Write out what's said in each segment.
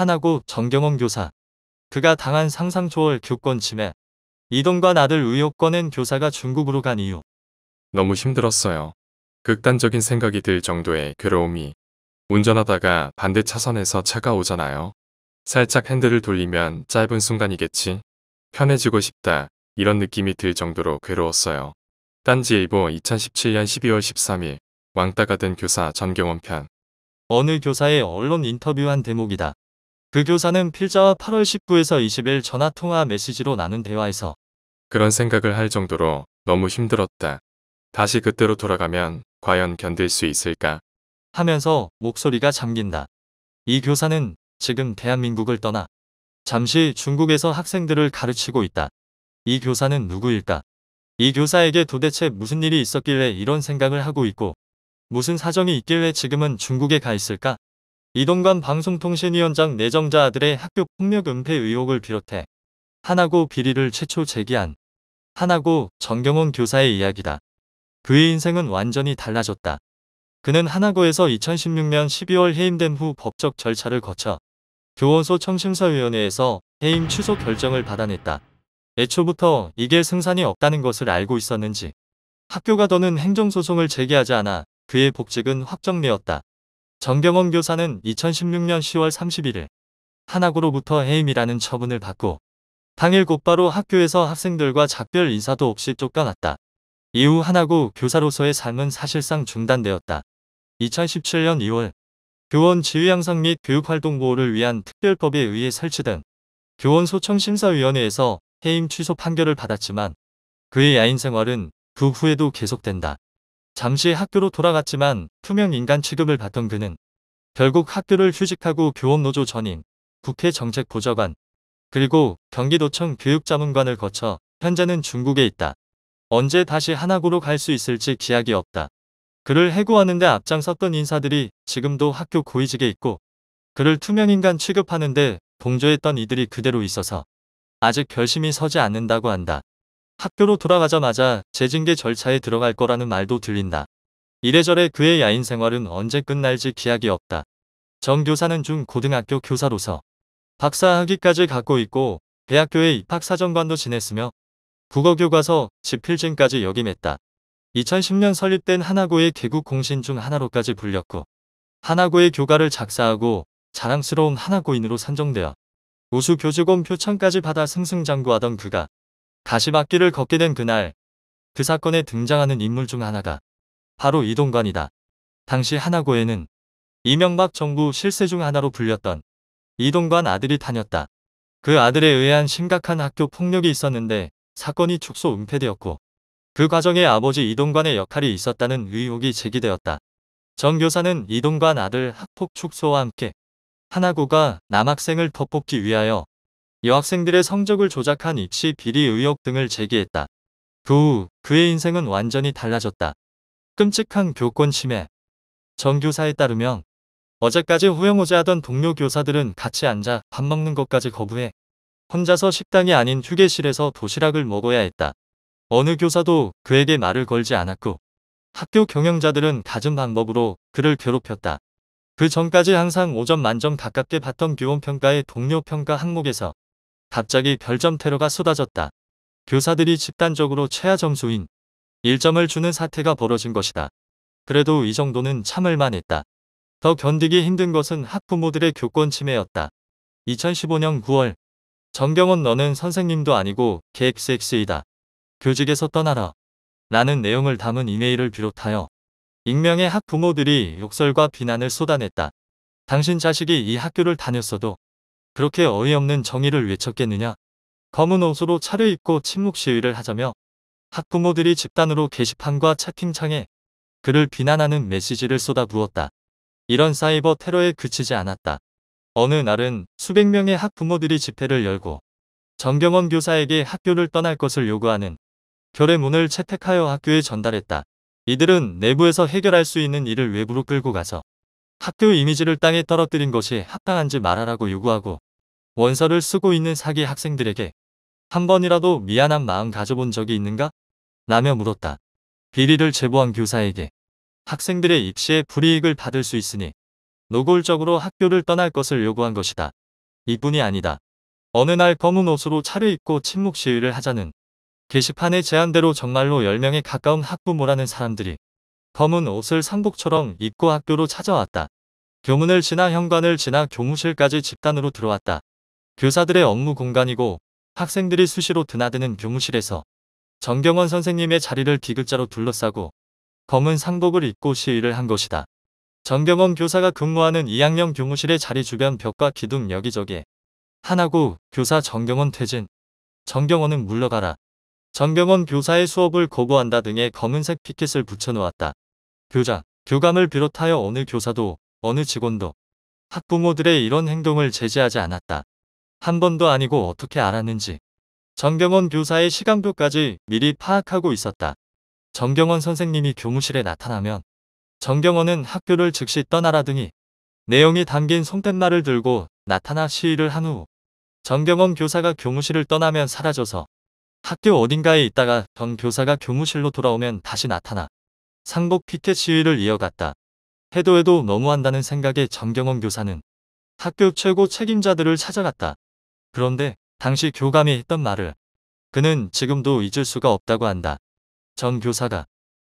하나고 정경원 교사. 그가 당한 상상초월 교권 침해. 이동관 아들 의혹 꺼낸 교사가 중국으로 간 이유. 너무 힘들었어요. 극단적인 생각이 들 정도의 괴로움이. 운전하다가 반대 차선에서 차가 오잖아요. 살짝 핸들을 돌리면 짧은 순간이겠지. 편해지고 싶다. 이런 느낌이 들 정도로 괴로웠어요. 딴지일보 2017년 12월 13일 왕따가 된 교사 전경원 편 어느 교사의 언론 인터뷰한 대목이다. 그 교사는 필자와 8월 19에서 20일 전화통화 메시지로 나눈 대화에서 그런 생각을 할 정도로 너무 힘들었다. 다시 그때로 돌아가면 과연 견딜 수 있을까? 하면서 목소리가 잠긴다. 이 교사는 지금 대한민국을 떠나 잠시 중국에서 학생들을 가르치고 있다. 이 교사는 누구일까? 이 교사에게 도대체 무슨 일이 있었길래 이런 생각을 하고 있고 무슨 사정이 있길래 지금은 중국에 가 있을까? 이동관 방송통신위원장 내정자 아들의 학교 폭력 은폐 의혹을 비롯해 하나고 비리를 최초 제기한 하나고 정경원 교사의 이야기다. 그의 인생은 완전히 달라졌다. 그는 하나고에서 2016년 12월 해임된 후 법적 절차를 거쳐 교원소 청심사위원회에서 해임 취소 결정을 받아냈다. 애초부터 이게 승산이 없다는 것을 알고 있었는지 학교가 더는 행정소송을 제기하지 않아 그의 복직은 확정되었다. 정경원 교사는 2016년 10월 31일 한학으로부터 해임이라는 처분을 받고 당일 곧바로 학교에서 학생들과 작별 인사도 없이 쫓겨났다. 이후 한학우 교사로서의 삶은 사실상 중단되었다. 2017년 2월 교원 지위 양성및 교육활동 보호를 위한 특별법에 의해 설치된 교원 소청심사위원회에서 해임 취소 판결을 받았지만 그의 야인 생활은 그 후에도 계속된다. 잠시 학교로 돌아갔지만 투명 인간 취급을 받던 그는 결국 학교를 휴직하고 교원노조 전임, 국회 정책보좌관, 그리고 경기도청 교육자문관을 거쳐 현재는 중국에 있다. 언제 다시 하나고로 갈 수 있을지 기약이 없다. 그를 해고하는데 앞장섰던 인사들이 지금도 학교 고위직에 있고 그를 투명인간 취급하는데 동조했던 이들이 그대로 있어서 아직 결심이 서지 않는다고 한다. 학교로 돌아가자마자 재징계 절차에 들어갈 거라는 말도 들린다. 이래저래 그의 야인 생활은 언제 끝날지 기약이 없다. 정 교사는 중 고등학교 교사로서 박사 학위까지 갖고 있고 대학교에 입학사정관도 지냈으며 국어교과서 집필진까지 역임했다. 2010년 설립된 하나고의 개국 공신 중 하나로까지 불렸고 하나고의 교과를 작사하고 자랑스러운 하나고인으로 선정되어 우수 교직원 표창까지 받아 승승장구하던 그가 가시 막기를 걷게 된 그날 그 사건에 등장하는 인물 중 하나가 바로 이동관이다. 당시 하나고에는 이명박 정부 실세 중 하나로 불렸던 이동관 아들이 다녔다. 그 아들에 의한 심각한 학교 폭력이 있었는데 사건이 축소 은폐되었고 그 과정에 아버지 이동관의 역할이 있었다는 의혹이 제기되었다. 정 교사는 이동관 아들 학폭 축소와 함께 하나고가 남학생을 덮뽑기 위하여 여학생들의 성적을 조작한 입시 비리 의혹 등을 제기했다. 그 후 그의 인생은 완전히 달라졌다. 끔찍한 교권 침해. 정교사에 따르면 어제까지 후영호재하던 동료 교사들은 같이 앉아 밥 먹는 것까지 거부해 혼자서 식당이 아닌 휴게실에서 도시락을 먹어야 했다. 어느 교사도 그에게 말을 걸지 않았고 학교 경영자들은 가진 방법으로 그를 괴롭혔다. 그 전까지 항상 5점 만점 가깝게 봤던 교원평가의 동료평가 항목에서 갑자기 별점 테러가 쏟아졌다. 교사들이 집단적으로 최하 점수인 1점을 주는 사태가 벌어진 것이다. 그래도 이 정도는 참을만 했다. 더 견디기 힘든 것은 학부모들의 교권 침해였다. 2015년 9월 정경원 너는 선생님도 아니고 KXX이다. 교직에서 떠나라. 라는 내용을 담은 이메일을 비롯하여 익명의 학부모들이 욕설과 비난을 쏟아냈다. 당신 자식이 이 학교를 다녔어도 그렇게 어이없는 정의를 외쳤겠느냐. 검은 옷으로 차를 입고 침묵 시위를 하자며 학부모들이 집단으로 게시판과 채팅창에 그를 비난하는 메시지를 쏟아부었다. 이런 사이버 테러에 그치지 않았다. 어느 날은 수백 명의 학부모들이 집회를 열고 정경원 교사에게 학교를 떠날 것을 요구하는 결의문을 채택하여 학교에 전달했다. 이들은 내부에서 해결할 수 있는 일을 외부로 끌고 가서 학교 이미지를 땅에 떨어뜨린 것이 합당한지 말하라고 요구하고 원서를 쓰고 있는 사기 학생들에게 한 번이라도 미안한 마음 가져본 적이 있는가? 라며 물었다. 비리를 제보한 교사에게 학생들의 입시에 불이익을 받을 수 있으니 노골적으로 학교를 떠날 것을 요구한 것이다. 이뿐이 아니다. 어느 날 검은 옷으로 차려입고 침묵 시위를 하자는 게시판의 제안대로 정말로 10명에 가까운 학부모라는 사람들이 검은 옷을 상복처럼 입고 학교로 찾아왔다. 교문을 지나 현관을 지나 교무실까지 집단으로 들어왔다. 교사들의 업무 공간이고 학생들이 수시로 드나드는 교무실에서 정경원 선생님의 자리를 비글자로 둘러싸고 검은 상복을 입고 시위를 한 것이다. 정경원 교사가 근무하는 2학년 교무실의 자리 주변 벽과 기둥 여기저기에 하나고 교사 정경원 퇴진, 정경원은 물러가라. 정경원 교사의 수업을 거부한다 등의 검은색 피켓을 붙여놓았다. 교장, 교감을 비롯하여 어느 교사도 어느 직원도 학부모들의 이런 행동을 제지하지 않았다. 한 번도 아니고 어떻게 알았는지 정경원 교사의 시간표까지 미리 파악하고 있었다. 정경원 선생님이 교무실에 나타나면 정경원은 학교를 즉시 떠나라 등이 내용이 담긴 손헵말을 들고 나타나 시위를 한 후 정경원 교사가 교무실을 떠나면 사라져서 학교 어딘가에 있다가 정 교사가 교무실로 돌아오면 다시 나타나 상복 피켓 시위를 이어갔다. 해도 해도 너무한다는 생각에 정경원 교사는 학교 최고 책임자들을 찾아갔다. 그런데 당시 교감이 했던 말을 그는 지금도 잊을 수가 없다고 한다. 전 교사가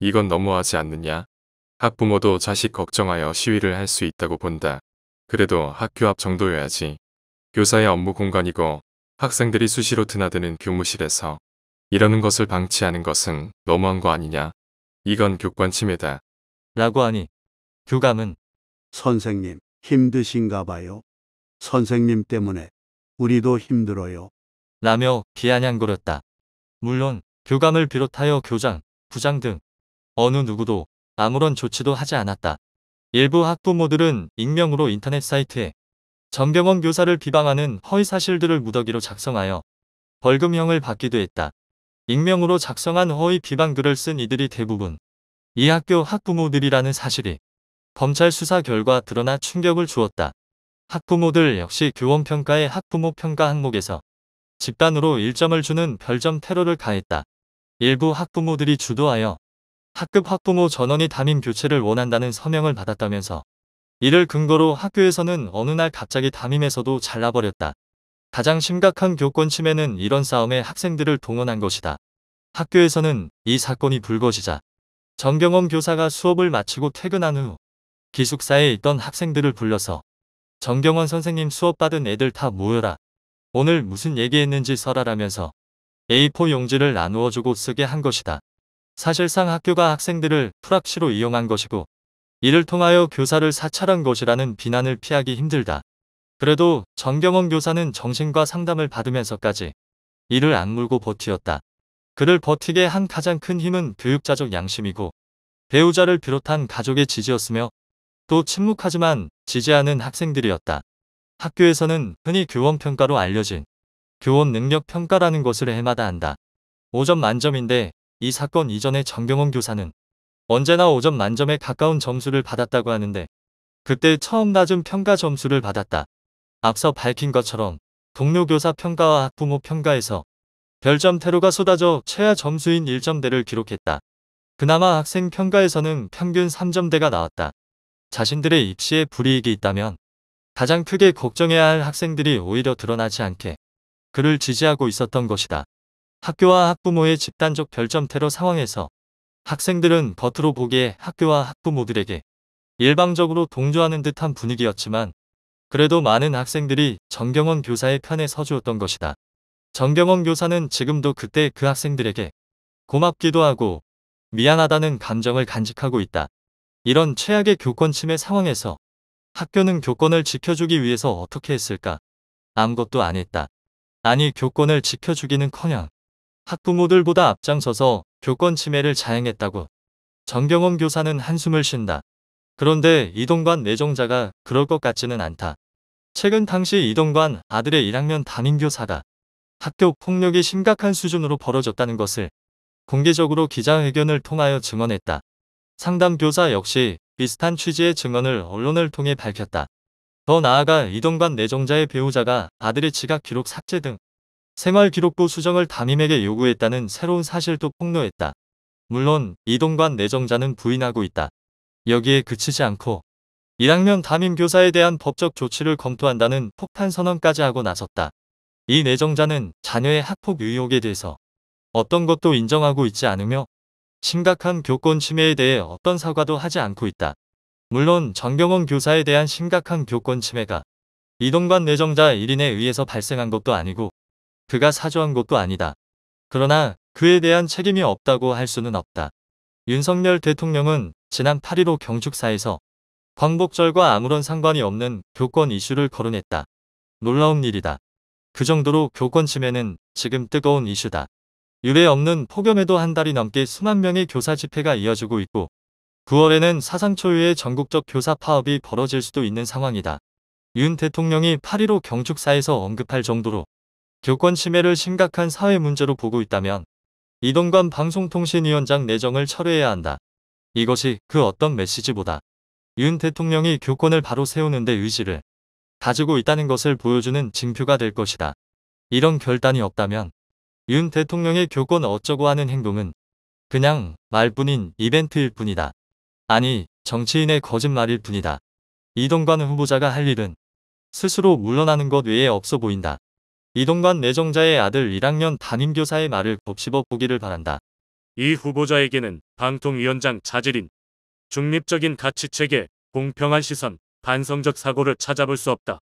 이건 너무하지 않느냐? 학부모도 자식 걱정하여 시위를 할 수 있다고 본다. 그래도 학교 앞 정도여야지. 교사의 업무 공간이고 학생들이 수시로 드나드는 교무실에서 이러는 것을 방치하는 것은 너무한 거 아니냐. 이건 교권 침해다. 라고 하니 교감은 선생님 힘드신가 봐요. 선생님 때문에 우리도 힘들어요. 라며 비아냥거렸다. 물론 교감을 비롯하여 교장, 부장 등 어느 누구도 아무런 조치도 하지 않았다. 일부 학부모들은 익명으로 인터넷 사이트에 전병원 교사를 비방하는 허위사실들을 무더기로 작성하여 벌금형을 받기도 했다. 익명으로 작성한 허위 비방글을 쓴 이들이 대부분 이 학교 학부모들이라는 사실이 검찰 수사 결과 드러나 충격을 주었다. 학부모들 역시 교원평가의 학부모 평가 항목에서 집단으로 1점을 주는 별점 테러를 가했다. 일부 학부모들이 주도하여 학급 학부모 전원이 담임 교체를 원한다는 서명을 받았다면서 이를 근거로 학교에서는 어느 날 갑자기 담임에서도 잘라버렸다. 가장 심각한 교권 침해는 이런 싸움에 학생들을 동원한 것이다. 학교에서는 이 사건이 불거지자 정경원 교사가 수업을 마치고 퇴근한 후 기숙사에 있던 학생들을 불러서 정경원 선생님 수업 받은 애들 다 모여라. 오늘 무슨 얘기했는지 설라라면서 A4 용지를 나누어주고 쓰게 한 것이다. 사실상 학교가 학생들을 풀락시로 이용한 것이고 이를 통하여 교사를 사찰한 것이라는 비난을 피하기 힘들다. 그래도 정경원 교사는 정신과 상담을 받으면서까지 이를 악물고 버티었다. 그를 버티게 한 가장 큰 힘은 교육자적 양심이고 배우자를 비롯한 가족의 지지였으며 또 침묵하지만 지지하는 학생들이었다. 학교에서는 흔히 교원평가로 알려진 교원 능력 평가라는 것을 해마다 한다. 5점 만점인데 이 사건 이전에 정경원 교사는 언제나 5점 만점에 가까운 점수를 받았다고 하는데 그때 처음 낮은 평가 점수를 받았다. 앞서 밝힌 것처럼 동료 교사 평가와 학부모 평가에서 별점 테러가 쏟아져 최하 점수인 1점대를 기록했다. 그나마 학생 평가에서는 평균 3점대가 나왔다. 자신들의 입시에 불이익이 있다면 가장 크게 걱정해야 할 학생들이 오히려 드러나지 않게 그를 지지하고 있었던 것이다. 학교와 학부모의 집단적 별점 테러 상황에서 학생들은 겉으로 보기에 학교와 학부모들에게 일방적으로 동조하는 듯한 분위기였지만 그래도 많은 학생들이 정경원 교사의 편에 서주었던 것이다. 정경원 교사는 지금도 그때 그 학생들에게 고맙기도 하고 미안하다는 감정을 간직하고 있다. 이런 최악의 교권 침해 상황에서 학교는 교권을 지켜주기 위해서 어떻게 했을까? 아무것도 안 했다. 아니 교권을 지켜주기는커녕 학부모들보다 앞장서서 교권 침해를 자행했다고. 정경원 교사는 한숨을 쉰다. 그런데 이동관 내정자가 그럴 것 같지는 않다. 최근 당시 이동관 아들의 1학년 담임교사가 학교 폭력이 심각한 수준으로 벌어졌다는 것을 공개적으로 기자회견을 통하여 증언했다. 상담교사 역시 비슷한 취지의 증언을 언론을 통해 밝혔다. 더 나아가 이동관 내정자의 배우자가 아들의 지각 기록 삭제 등 생활기록부 수정을 담임에게 요구했다는 새로운 사실도 폭로했다. 물론 이동관 내정자는 부인하고 있다. 여기에 그치지 않고 1학년 담임교사에 대한 법적 조치를 검토한다는 폭탄 선언까지 하고 나섰다. 이 내정자는 자녀의 학폭 의혹에 대해서 어떤 것도 인정하고 있지 않으며 심각한 교권 침해에 대해 어떤 사과도 하지 않고 있다. 물론 정경원 교사에 대한 심각한 교권 침해가 이동관 내정자 1인에 의해서 발생한 것도 아니고 그가 사주한 것도 아니다. 그러나 그에 대한 책임이 없다고 할 수는 없다. 윤석열 대통령은 지난 8.15 경축사에서 광복절과 아무런 상관이 없는 교권 이슈를 거론했다. 놀라운 일이다. 그 정도로 교권 침해는 지금 뜨거운 이슈다. 유례 없는 폭염에도 한 달이 넘게 수만 명의 교사 집회가 이어지고 있고 9월에는 사상 초유의 전국적 교사 파업이 벌어질 수도 있는 상황이다. 윤 대통령이 8.15 경축사에서 언급할 정도로 교권 침해를 심각한 사회 문제로 보고 있다면 이동관 방송통신위원장 내정을 철회해야 한다. 이것이 그 어떤 메시지보다 윤 대통령이 교권을 바로 세우는 데 의지를 가지고 있다는 것을 보여주는 징표가 될 것이다. 이런 결단이 없다면 윤 대통령의 교권 어쩌고 하는 행동은 그냥 말뿐인 이벤트일 뿐이다. 아니 정치인의 거짓말일 뿐이다. 이동관 후보자가 할 일은 스스로 물러나는 것 외에 없어 보인다. 이동관 내정자의 아들 1학년 담임교사의 말을 곱씹어 보기를 바란다. 이 후보자에게는 방통위원장 자질인 중립적인 가치체계, 공평한 시선, 반성적 사고를 찾아볼 수 없다.